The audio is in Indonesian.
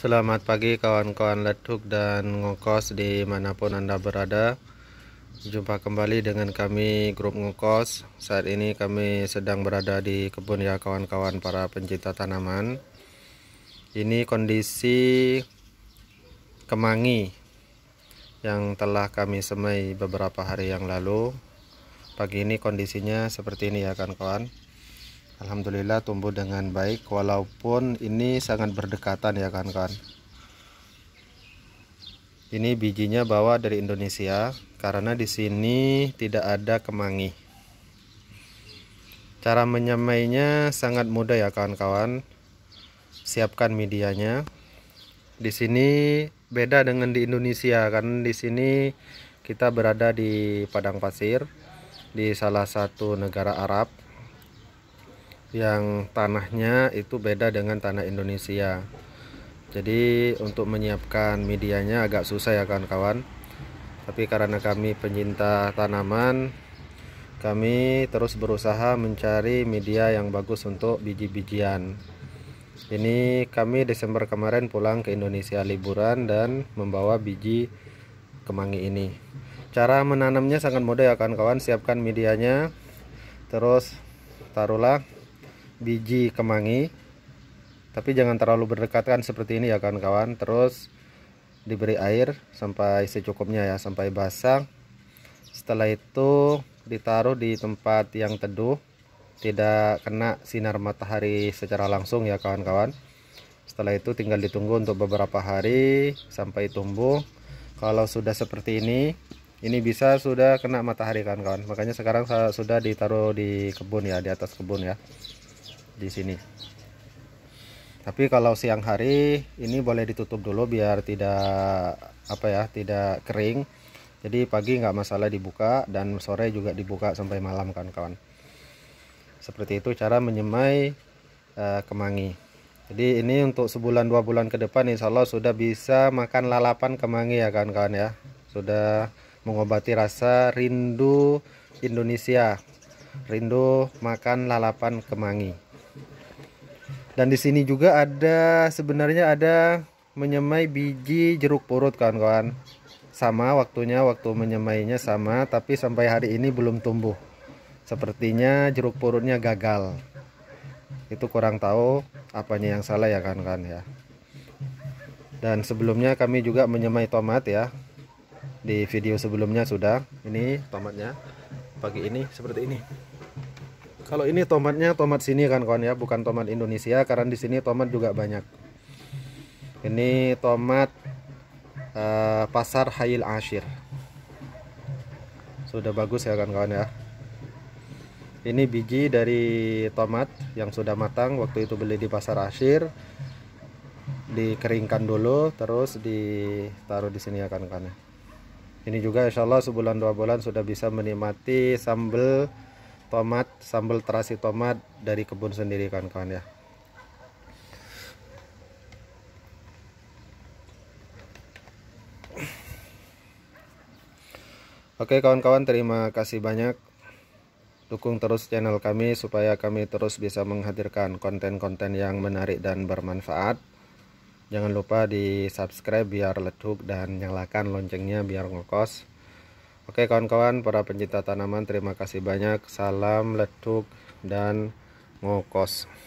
Selamat pagi kawan-kawan letuk dan ngokos dimanapun Anda berada Jumpa kembali dengan kami grup ngokos Saat ini kami sedang berada di kebun ya kawan-kawan para pencinta tanaman Ini kondisi kemangi yang telah kami semai beberapa hari yang lalu Pagi ini kondisinya seperti ini ya kawan-kawan Alhamdulillah tumbuh dengan baik walaupun ini sangat berdekatan ya kawan-kawan ini bijinya bawa dari Indonesia karena di sini tidak ada kemangi cara menyemainya sangat mudah ya kawan-kawan siapkan medianya di sini beda dengan di Indonesia kan di sini kita berada di padang pasir di salah satu negara Arab yang tanahnya itu beda dengan tanah Indonesia jadi untuk menyiapkan medianya agak susah ya kawan-kawan tapi karena kami pencinta tanaman kami terus berusaha mencari media yang bagus untuk biji-bijian ini kami Desember kemarin pulang ke Indonesia liburan dan membawa biji kemangi ini cara menanamnya sangat mudah ya kawan-kawan siapkan medianya terus taruhlah biji kemangi tapi jangan terlalu berdekatan seperti ini ya kawan-kawan terus diberi air sampai secukupnya ya sampai basah setelah itu ditaruh di tempat yang teduh tidak kena sinar matahari secara langsung ya kawan-kawan setelah itu tinggal ditunggu untuk beberapa hari sampai tumbuh kalau sudah seperti ini ini bisa sudah kena matahari kawan-kawan makanya sekarang sudah ditaruh di kebun ya di atas kebun ya di sini. Tapi kalau siang hari ini boleh ditutup dulu biar tidak apa ya, tidak kering. Jadi pagi nggak masalah dibuka dan sore juga dibuka sampai malam kawan-kawan. Seperti itu cara menyemai uh, kemangi. Jadi ini untuk sebulan dua bulan ke depan insya Allah sudah bisa makan lalapan kemangi ya kawan-kawan ya. Sudah mengobati rasa rindu Indonesia, rindu makan lalapan kemangi dan di sini juga ada sebenarnya ada menyemai biji jeruk purut kawan-kawan sama waktunya waktu menyemainya sama tapi sampai hari ini belum tumbuh sepertinya jeruk purutnya gagal itu kurang tahu apanya yang salah ya kawan-kawan ya dan sebelumnya kami juga menyemai tomat ya di video sebelumnya sudah ini tomatnya pagi ini seperti ini kalau ini tomatnya tomat sini kan kawan ya, bukan tomat Indonesia karena di sini tomat juga banyak. Ini tomat uh, pasar Hayil Ashir. Sudah bagus ya kan kawan ya. Ini biji dari tomat yang sudah matang waktu itu beli di pasar Ashir. Dikeringkan dulu terus ditaruh di sini ya kan kawan. Ya. Ini juga insya Allah sebulan dua bulan sudah bisa menikmati sambal tomat sambal terasi tomat dari kebun sendiri kawan-kawan ya Oke kawan-kawan terima kasih banyak Dukung terus channel kami supaya kami terus bisa menghadirkan konten-konten yang menarik dan bermanfaat Jangan lupa di subscribe biar leduk dan nyalakan loncengnya biar ngekos Oke kawan-kawan para pencinta tanaman terima kasih banyak. Salam letuk dan ngokos.